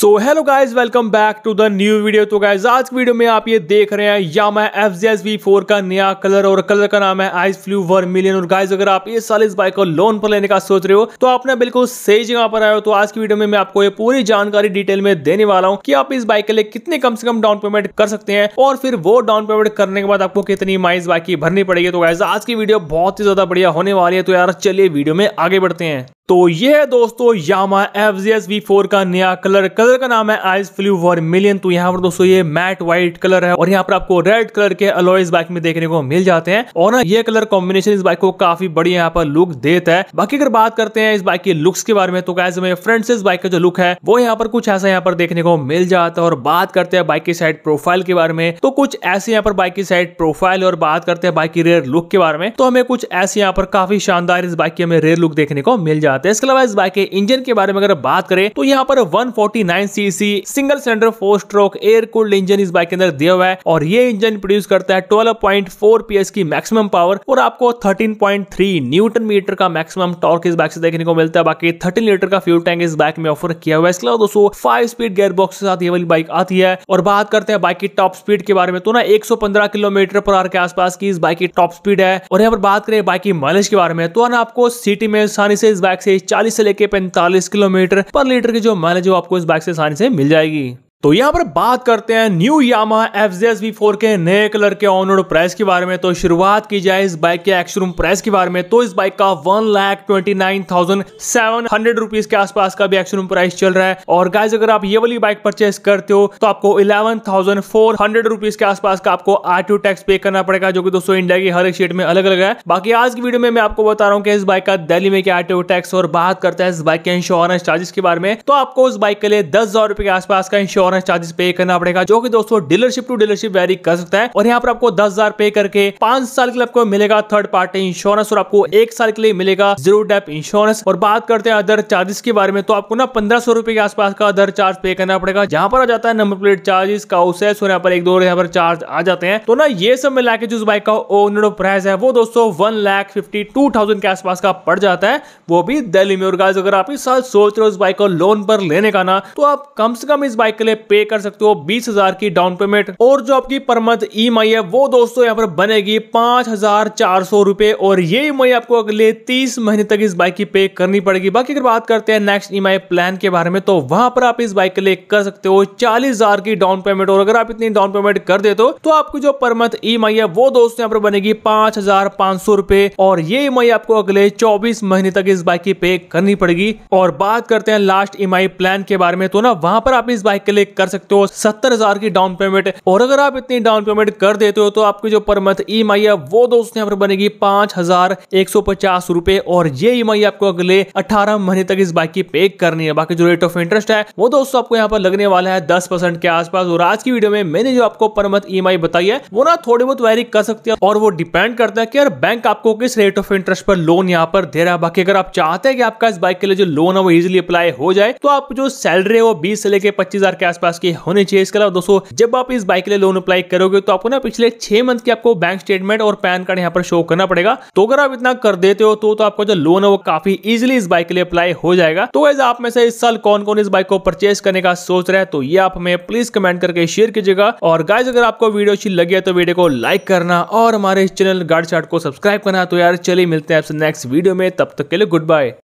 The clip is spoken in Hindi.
so hello guys welcome back to the new video तो गाइज आज की वीडियो में आप ये देख रहे हैं या मैं F J S V four का नया कलर और कलर का नाम है आइस फ्लू वर मिलियन और गाइज अगर आप इस साल इस बाइक को लोन पर लेने का सोच रहे हो तो आपने बिल्कुल सही जगह पर आए हो तो आज की वीडियो में मैं आपको ये पूरी जानकारी डिटेल में देने वाला हूँ कि आप इस बाइक के लिए कितने कम से कम डाउन पेमेंट कर सकते हैं और फिर वो डाउन पेमेंट करने के बाद आपको कितनी माइस बाइक की भरनी पड़ेगी तो गाइज आज की वीडियो बहुत ही ज्यादा बढ़िया होने वाली है तो यार चलिए वीडियो में आगे बढ़ते हैं तो ये है दोस्तों Yamaha F G S V four का नया कलर कलर का नाम है आइस फ्लू वॉर मिलियन तो यहाँ पर दोस्तों ये मैट व्हाइट कलर है और यहाँ पर आपको रेड कलर के अलॉय इस बाइक में देखने को मिल जाते हैं और ना ये कलर कॉम्बिनेशन इस बाइक को काफी बड़ी यहाँ पर लुक देता है बाकी अगर बात करते हैं इस बाइक के लुक्स के बारे में तो कैसे मेरे फ्रेंड से इस बाइक का जो लुक है वो यहाँ पर कुछ ऐसा यहाँ पर देखने को मिल जाता है और बात करते हैं बाइक की साइड प्रोफाइल के बारे में तो कुछ ऐसे यहाँ पर बाइक की साइड प्रोफाइल और बात करते हैं बाइक की रेयर लुक के बारे में तो हमें कुछ ऐसे यहाँ पर काफी शानदार इस बाइक की हमें रेयर लुक देखने को मिल जाता है बनाते हैं इसके अलावा इस बाइक के इंजन के बारे में अगर बात करें तो यहाँ पर 149 CC single cylinder four stroke air cooled engine इस बाइक के अंदर दिया हुआ है और ये इंजन प्रोड्यूस करता है 12.4 पीएस की मैक्सिमम पावर और आपको 13.3 न्यूटन मीटर का मैक्सिमम टॉर्क इस बाइक से देखने को मिलता है बाकी 13 लीटर का फ्यूल टैंक इस बाइक में ऑफर किया हुआ है इसके अलावा दोस्तों फाइव स्पीड गेयर बॉक्स के साथ ये वाली बाइक आती है और बात करते हैं बाइक की टॉप स्पीड के बारे में तो ना 115 किलोमीटर पर आर के आसपास की इस बाइक की टॉप स्पीड है और यहाँ पर बात करें बाइक की माइलेज के बारे में तो ना आपको सिटी में आसानी से इस बाइक से 40 से लेकर 45 किलोमीटर पर लीटर की जो माइलेज वो आपको इस बाइक से आसानी से मिल जाएगी तो यहाँ पर बात करते हैं new Yamaha F Z four के नए कलर के ऑनरोड प्राइस के बारे में तो शुरुआत की जाए इस बाइक के एक्सरूम प्राइस के बारे में तो इस बाइक का one lakh twenty nine thousand seven hundred rupees के आसपास का भी एक्सरूम प्राइस चल रहा है और गाइज अगर आप ये वाली बाइक परचेस करते हो तो आपको eleven thousand four hundred rupees के आसपास का आपको आर टैक्स पे करना पड़ेगा जो कि दोस्तों इंडिया की हर एक स्टेट में अलग अलग है बाकी आज की वीडियो में मैं आपको बता रहा हूँ कि इस बाइक का दिल्ली में क्या आर टैक्स और बात करते हैं इस बाइक के इंश्योरेंस चार्जेस के बारे में तो आपको उस बाइक के लिए दस हजार रुपए के आसपास का इंश्योरेंस इंश्योरेंस चार्जेस पे करना पड़ेगा जो कि दोस्तों डीलरशिप टू डीलरशिप वेरी कर सकता है और यहाँ पर आपको दस हजार पे करके पांच साल के लिए आपको मिलेगा थर्ड पार्टी इंश्योरेंस और आपको एक साल के लिए मिलेगा जीरो डेप इंश्योरेंस और बात करते हैं अदर चार्जेस के बारे में तो आपको ना पंद्रह सौ रुपए के आसपास का अदर चार्ज पे करना पड़ेगा जहां पर आ जाता है नंबर प्लेट चार्जेस का उसेस और यहाँ पर एक दो यहाँ पर चार्ज आ जाते हैं तो ना ये सब मिला के जो बाइक का ओनर प्राइस है वो दोस्तों one lakh fifty two thousand के आसपास का पड़ जाता है वो भी दिल्ली में और गाइस अगर आप इस साल सोच रहे हो इस बाइक को लोन पर लेने का ना तो आप कम से कम इस बाइक के लिए पे कर सकते हो बीस हजार की डाउन पेमेंट और जो आपकी पर मंथ ई है वो दोस्तों यहाँ पर बनेगी पांच हजार चार सौ रुपए और ये ई e आपको अगले तीस महीने तक इस बाइक की पे करनी पड़ेगी बाकी अगर बात करते हैं नेक्स्ट ई प्लान के बारे में तो वहां पर आप इस बाइक के लिए कर सकते हो चालीस की डाउन पेमेंट और अगर आप इतनी डाउन पेमेंट कर देते हो तो आपकी जो पर मंथ ई है वो दोस्तों यहाँ पर बनेगी पांच हजार और ये ई e आपको अगले चौबीस महीने तक इस बाइक की पे करनी पड़ेगी और बात करते हैं लास्ट ई प्लान के बारे में तो ना वहां पर आप इस बाइक के लिए कर सकते हो सत्तर हजार की डाउन पेमेंट और अगर आप इतनी डाउन पेमेंट कर देते हो तो आपकी जो पर मंथ ई है वो दोस्तों यहाँ पर बनेगी पांच हजार एक सौ पचास रुपए और ये ई e आपको अगले अठारह महीने तक इस बाइक की पे करनी है बाकी जो रेट ऑफ इंटरेस्ट है वो दोस्तों आपको यहाँ पर लगने वाला है दस के आसपास और आज की वीडियो में मैंने जो आपको पर मंथ ई बताई है वो ना थोड़ी बहुत वैरी कर सकती है और वो डिपेंड करता है कि यार बैंक आपको किस रेट ऑफ इंटरेस्ट पर लोन यहाँ पर दे रहा है बाकी अगर आप चाहते हैं कि आपका इस बाइक के लिए जो लोन है वो इजिली अप्लाई हो जाए तो आप जो सैलरी है वो बीस से लेके पच्चीस के आसपास आसपास के होने चाहिए इसके अलावा दोस्तों जब आप इस बाइक के लिए लोन अप्लाई करोगे तो आपको ना पिछले छह मंथ की आपको बैंक स्टेटमेंट और पैन कार्ड यहाँ पर शो करना पड़ेगा तो अगर आप इतना कर देते हो तो, तो आपका जो लोन है वो काफी इजिली इस बाइक के लिए अप्लाई हो जाएगा तो एज आप में से इस साल कौन कौन इस बाइक को परचेज करने का सोच रहे हैं तो ये आप हमें प्लीज कमेंट करके शेयर कीजिएगा और गाइज अगर आपको वीडियो अच्छी लगी है तो वीडियो को लाइक करना और हमारे चैनल गार्ड चार्ट को सब्सक्राइब करना तो यार चलिए मिलते हैं आपसे नेक्स्ट वीडियो में तब तक के लिए गुड बाय